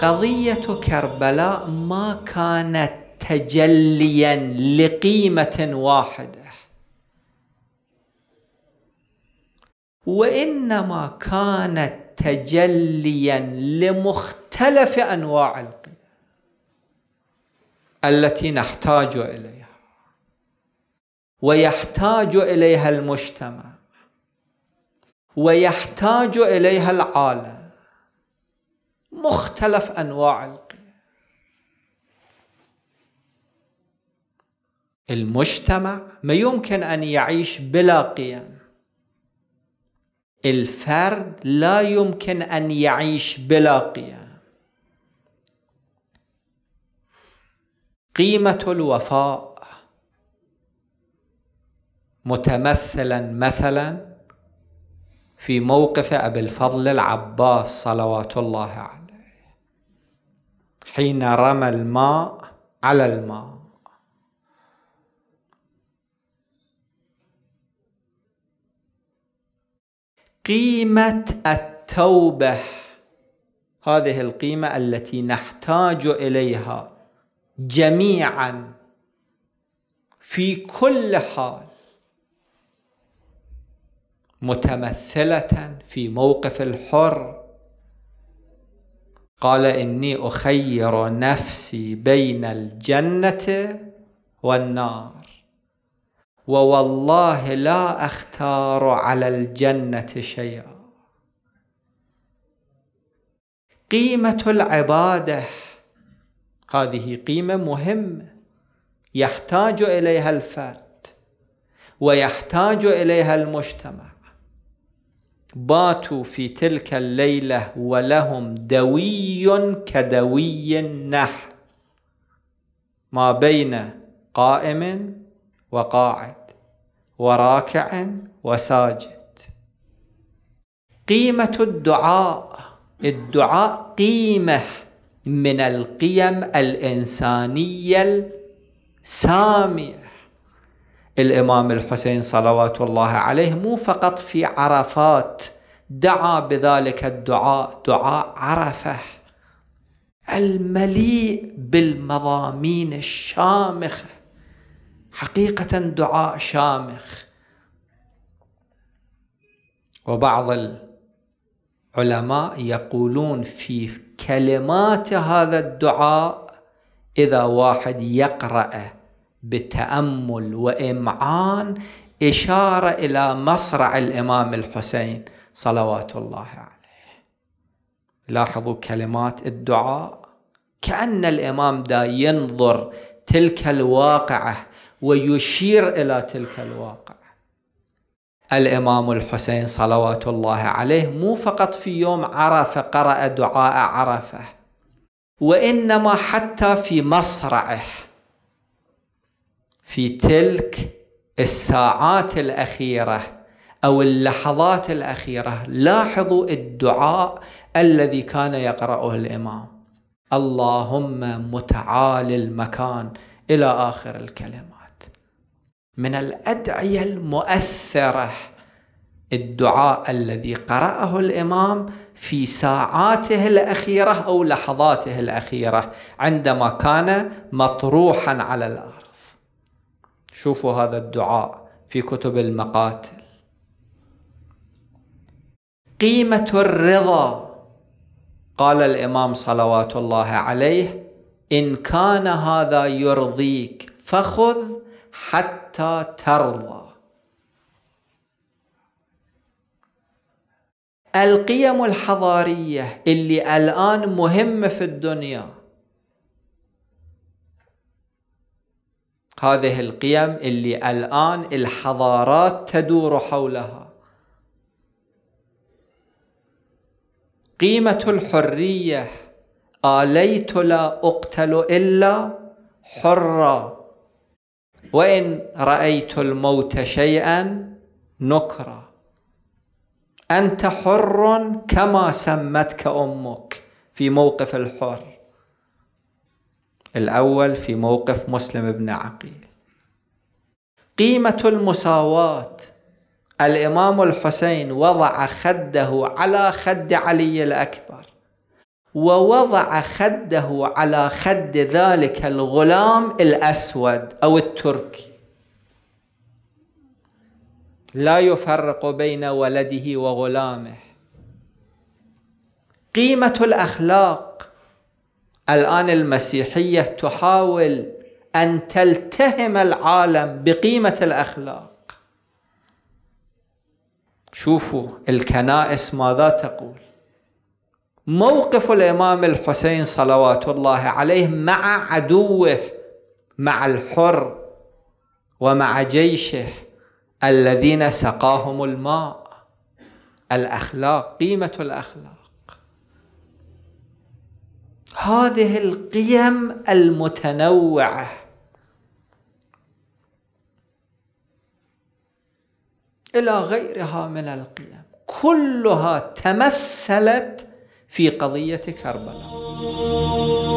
قضية كربلاء ما كانت تجليا لقيمة واحدة وإنما كانت تجليا لمختلف أنواع القيم التي نحتاج إليها ويحتاج إليها المجتمع ويحتاج إليها العالم مختلف أنواع القيم المجتمع ما يمكن أن يعيش بلا قيم الفرد لا يمكن أن يعيش بلا قيم قيمة الوفاء متمثلا مثلا في موقف أبي الفضل العباس صلوات الله عليه حين رمى الماء على الماء قيمة التوبة هذه القيمة التي نحتاج إليها جميعا في كل حال متمثله في موقف الحر قال اني اخير نفسي بين الجنه والنار ووالله لا اختار على الجنه شيئا قيمه العباده هذه قيمه مهمه يحتاج اليها الفرد ويحتاج اليها المجتمع باتوا في تلك الليلة ولهم دوي كدوي النحل ما بين قائم وقاعد وراكع وساجد قيمة الدعاء الدعاء قيمة من القيم الإنسانية السامية الإمام الحسين صلوات الله عليه مو فقط في عرفات دعا بذلك الدعاء دعاء عرفه المليء بالمضامين الشامخه حقيقه دعاء شامخ وبعض العلماء يقولون في كلمات هذا الدعاء اذا واحد يقرأه بتامل وامعان اشاره الى مصرع الامام الحسين صلوات الله عليه لاحظوا كلمات الدعاء كان الامام دا ينظر تلك الواقعه ويشير الى تلك الواقعه الامام الحسين صلوات الله عليه مو فقط في يوم عرفه قرا دعاء عرفه وانما حتى في مصرعه في تلك الساعات الاخيره او اللحظات الاخيره لاحظوا الدعاء الذي كان يقراه الامام اللهم متعال المكان الى اخر الكلمات من الادعيه المؤثره الدعاء الذي قرأه الإمام في ساعاته الأخيرة أو لحظاته الأخيرة عندما كان مطروحا على الأرض شوفوا هذا الدعاء في كتب المقاتل قيمة الرضا قال الإمام صلوات الله عليه إن كان هذا يرضيك فخذ حتى ترضى القيم الحضارية اللي الآن مهمة في الدنيا هذه القيم اللي الآن الحضارات تدور حولها قيمة الحرية آليت لا أقتل إلا حرا وإن رأيت الموت شيئا نكرا أنت حر كما سمتك أمك في موقف الحر الأول في موقف مسلم بن عقيل قيمة المساواة الإمام الحسين وضع خده على خد علي الأكبر ووضع خده على خد ذلك الغلام الأسود أو التركي لا يفرق بين ولده وغلامه قيمة الأخلاق الآن المسيحية تحاول أن تلتهم العالم بقيمة الأخلاق شوفوا الكنائس ماذا تقول موقف الإمام الحسين صلوات الله عليه مع عدوه مع الحر ومع جيشه الذين سقاهم الماء الأخلاق قيمة الأخلاق هذه القيم المتنوعه الى غيرها من القيم كلها تمثلت في قضيه كربلاء